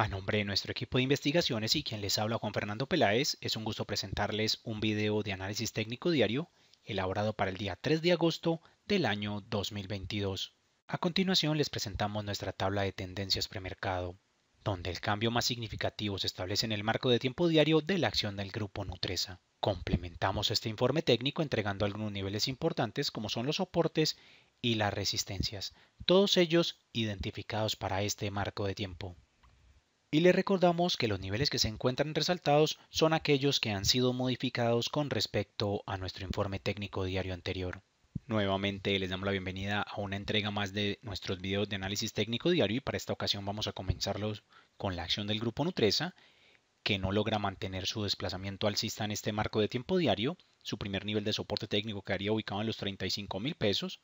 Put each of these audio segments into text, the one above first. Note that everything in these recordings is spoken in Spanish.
A nombre de nuestro equipo de investigaciones y quien les habla Juan Fernando Peláez, es un gusto presentarles un video de análisis técnico diario elaborado para el día 3 de agosto del año 2022. A continuación les presentamos nuestra tabla de tendencias premercado, donde el cambio más significativo se establece en el marco de tiempo diario de la acción del grupo Nutresa. Complementamos este informe técnico entregando algunos niveles importantes como son los soportes y las resistencias, todos ellos identificados para este marco de tiempo y les recordamos que los niveles que se encuentran resaltados son aquellos que han sido modificados con respecto a nuestro informe técnico diario anterior. Nuevamente les damos la bienvenida a una entrega más de nuestros videos de análisis técnico diario y para esta ocasión vamos a comenzarlos con la acción del grupo Nutresa, que no logra mantener su desplazamiento alcista en este marco de tiempo diario, su primer nivel de soporte técnico quedaría ubicado en los 35 mil pesos,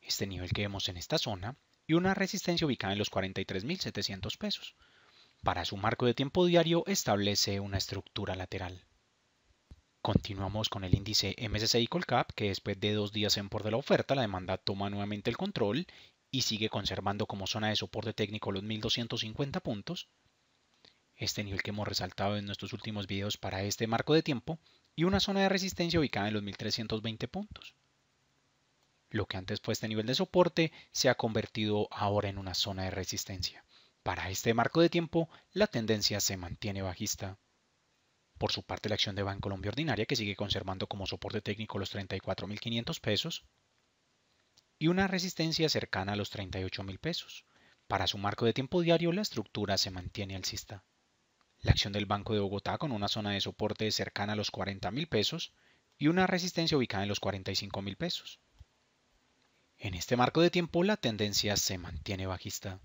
este nivel que vemos en esta zona, y una resistencia ubicada en los 43 mil pesos. Para su marco de tiempo diario establece una estructura lateral. Continuamos con el índice MSCI Colcap, que después de dos días en por de la oferta, la demanda toma nuevamente el control y sigue conservando como zona de soporte técnico los 1250 puntos, este nivel que hemos resaltado en nuestros últimos videos para este marco de tiempo, y una zona de resistencia ubicada en los 1320 puntos. Lo que antes fue este nivel de soporte se ha convertido ahora en una zona de resistencia. Para este marco de tiempo, la tendencia se mantiene bajista. Por su parte, la acción de banco Bancolombia Ordinaria, que sigue conservando como soporte técnico los 34.500 pesos, y una resistencia cercana a los 38.000 pesos. Para su marco de tiempo diario, la estructura se mantiene alcista. La acción del Banco de Bogotá con una zona de soporte cercana a los 40.000 pesos y una resistencia ubicada en los 45.000 pesos. En este marco de tiempo, la tendencia se mantiene bajista.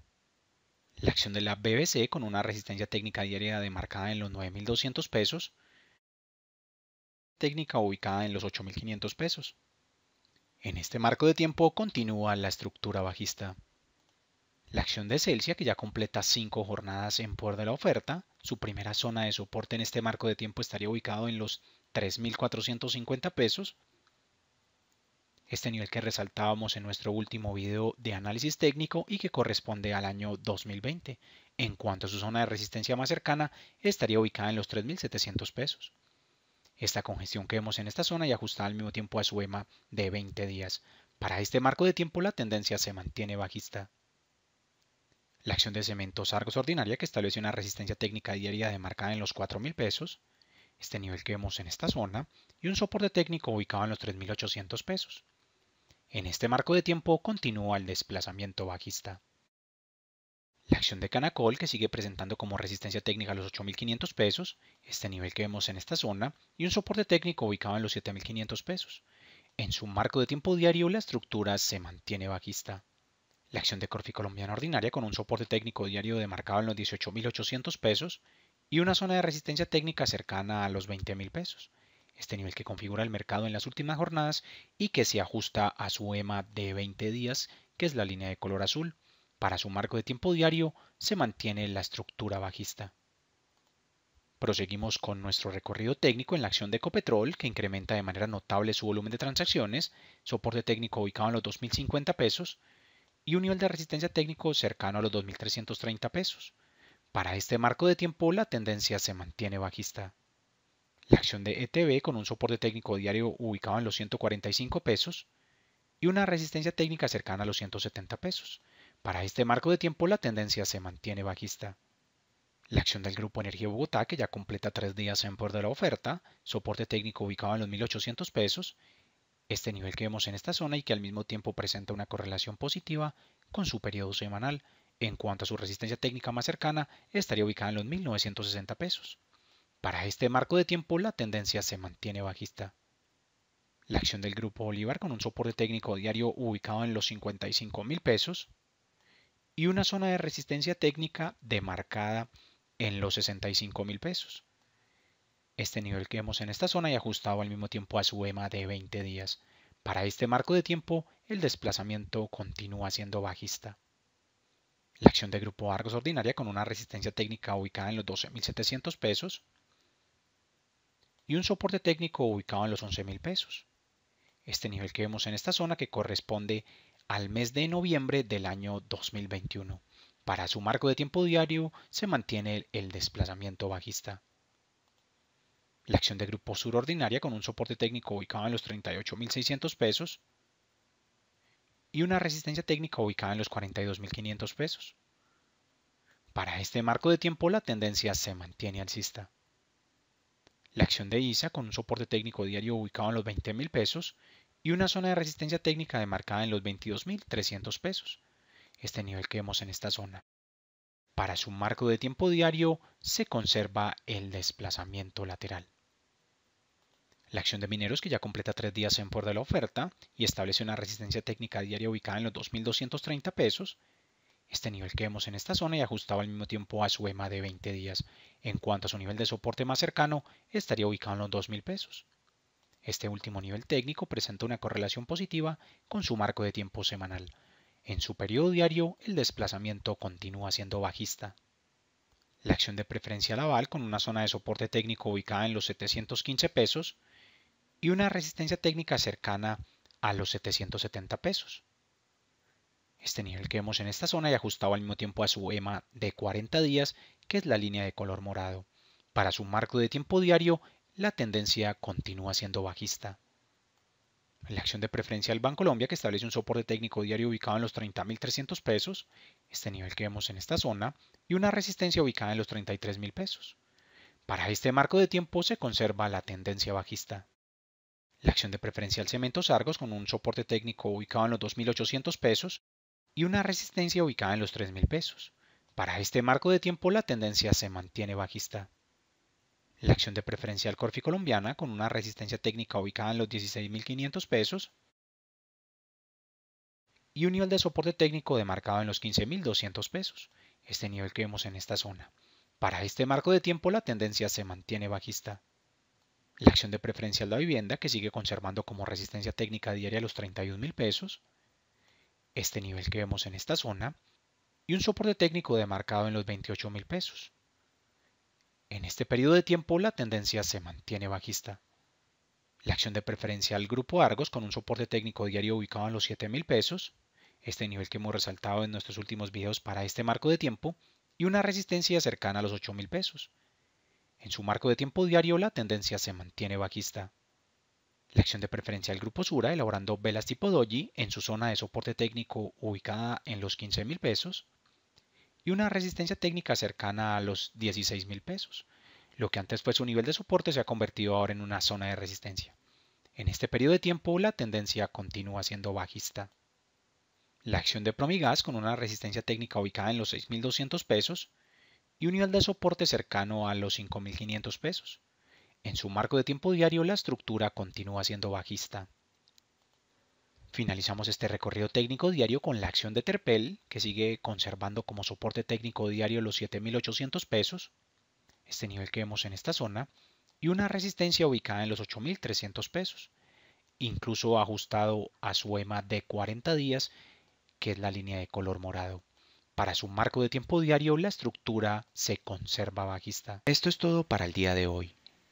La acción de la BBC con una resistencia técnica diaria demarcada en los 9.200 pesos, técnica ubicada en los 8.500 pesos. En este marco de tiempo continúa la estructura bajista. La acción de Celsius que ya completa 5 jornadas en poder de la oferta, su primera zona de soporte en este marco de tiempo estaría ubicado en los 3.450 pesos, este nivel que resaltábamos en nuestro último video de análisis técnico y que corresponde al año 2020. En cuanto a su zona de resistencia más cercana, estaría ubicada en los 3.700 pesos. Esta congestión que vemos en esta zona y ajustada al mismo tiempo a su EMA de 20 días. Para este marco de tiempo la tendencia se mantiene bajista. La acción de cementos Argos ordinaria que establece una resistencia técnica diaria demarcada en los 4.000 pesos, este nivel que vemos en esta zona, y un soporte técnico ubicado en los 3.800 pesos. En este marco de tiempo continúa el desplazamiento bajista. La acción de Canacol, que sigue presentando como resistencia técnica los 8.500 pesos, este nivel que vemos en esta zona, y un soporte técnico ubicado en los 7.500 pesos. En su marco de tiempo diario, la estructura se mantiene bajista. La acción de Corfi Colombiana Ordinaria, con un soporte técnico diario demarcado en los 18.800 pesos, y una zona de resistencia técnica cercana a los 20.000 pesos este nivel que configura el mercado en las últimas jornadas y que se ajusta a su EMA de 20 días, que es la línea de color azul. Para su marco de tiempo diario se mantiene la estructura bajista. Proseguimos con nuestro recorrido técnico en la acción de Ecopetrol, que incrementa de manera notable su volumen de transacciones, soporte técnico ubicado en los 2.050 pesos y un nivel de resistencia técnico cercano a los 2.330 pesos. Para este marco de tiempo la tendencia se mantiene bajista la acción de ETB con un soporte técnico diario ubicado en los 145 pesos y una resistencia técnica cercana a los 170 pesos. Para este marco de tiempo la tendencia se mantiene bajista. La acción del Grupo Energía Bogotá, que ya completa tres días en por de la oferta, soporte técnico ubicado en los 1.800 pesos, este nivel que vemos en esta zona y que al mismo tiempo presenta una correlación positiva con su periodo semanal. En cuanto a su resistencia técnica más cercana, estaría ubicada en los 1.960 pesos. Para este marco de tiempo la tendencia se mantiene bajista. La acción del grupo Bolívar con un soporte técnico diario ubicado en los 55 mil pesos y una zona de resistencia técnica demarcada en los 65 mil pesos. Este nivel que vemos en esta zona y ajustado al mismo tiempo a su EMA de 20 días. Para este marco de tiempo, el desplazamiento continúa siendo bajista. La acción de Grupo Argos Ordinaria con una resistencia técnica ubicada en los 12.700 pesos y un soporte técnico ubicado en los 11,000 pesos. Este nivel que vemos en esta zona que corresponde al mes de noviembre del año 2021. Para su marco de tiempo diario se mantiene el desplazamiento bajista. La acción de grupo sur ordinaria con un soporte técnico ubicado en los 38.600 pesos y una resistencia técnica ubicada en los 42.500 pesos. Para este marco de tiempo la tendencia se mantiene alcista la acción de ISA con un soporte técnico diario ubicado en los $20,000 pesos y una zona de resistencia técnica demarcada en los 22.300 pesos, este nivel que vemos en esta zona. Para su marco de tiempo diario se conserva el desplazamiento lateral. La acción de mineros que ya completa tres días en por de la oferta y establece una resistencia técnica diaria ubicada en los 2.230 pesos este nivel que vemos en esta zona y ajustado al mismo tiempo a su EMA de 20 días. En cuanto a su nivel de soporte más cercano, estaría ubicado en los 2.000 pesos. Este último nivel técnico presenta una correlación positiva con su marco de tiempo semanal. En su periodo diario, el desplazamiento continúa siendo bajista. La acción de preferencia laval con una zona de soporte técnico ubicada en los 715 pesos y una resistencia técnica cercana a los 770 pesos este nivel que vemos en esta zona y ajustado al mismo tiempo a su EMA de 40 días, que es la línea de color morado. Para su marco de tiempo diario, la tendencia continúa siendo bajista. La acción de preferencia del Banco Colombia, que establece un soporte técnico diario ubicado en los 30.300 pesos, este nivel que vemos en esta zona, y una resistencia ubicada en los 33.000 pesos. Para este marco de tiempo se conserva la tendencia bajista. La acción de preferencia del Cementos Argos, con un soporte técnico ubicado en los 2.800 pesos, y una resistencia ubicada en los 3.000 pesos. Para este marco de tiempo la tendencia se mantiene bajista. La acción de al Corfi colombiana con una resistencia técnica ubicada en los 16.500 pesos y un nivel de soporte técnico demarcado en los 15.200 pesos, este nivel que vemos en esta zona. Para este marco de tiempo la tendencia se mantiene bajista. La acción de Preferencia de la vivienda que sigue conservando como resistencia técnica diaria los 31.000 pesos este nivel que vemos en esta zona, y un soporte técnico demarcado en los 28 mil pesos. En este periodo de tiempo la tendencia se mantiene bajista. La acción de preferencia al grupo Argos con un soporte técnico diario ubicado en los 7 mil pesos, este nivel que hemos resaltado en nuestros últimos videos para este marco de tiempo, y una resistencia cercana a los 8 mil pesos. En su marco de tiempo diario la tendencia se mantiene bajista la acción de preferencia del Grupo Sura, elaborando velas tipo doji en su zona de soporte técnico ubicada en los 15 mil pesos y una resistencia técnica cercana a los $16,000, mil pesos. Lo que antes fue su nivel de soporte se ha convertido ahora en una zona de resistencia. En este periodo de tiempo la tendencia continúa siendo bajista. La acción de Promigas con una resistencia técnica ubicada en los 6.200 pesos y un nivel de soporte cercano a los 5.500 pesos. En su marco de tiempo diario la estructura continúa siendo bajista. Finalizamos este recorrido técnico diario con la acción de Terpel, que sigue conservando como soporte técnico diario los 7.800 pesos, este nivel que vemos en esta zona, y una resistencia ubicada en los 8.300 pesos, incluso ajustado a su EMA de 40 días, que es la línea de color morado. Para su marco de tiempo diario, la estructura se conserva bajista. Esto es todo para el día de hoy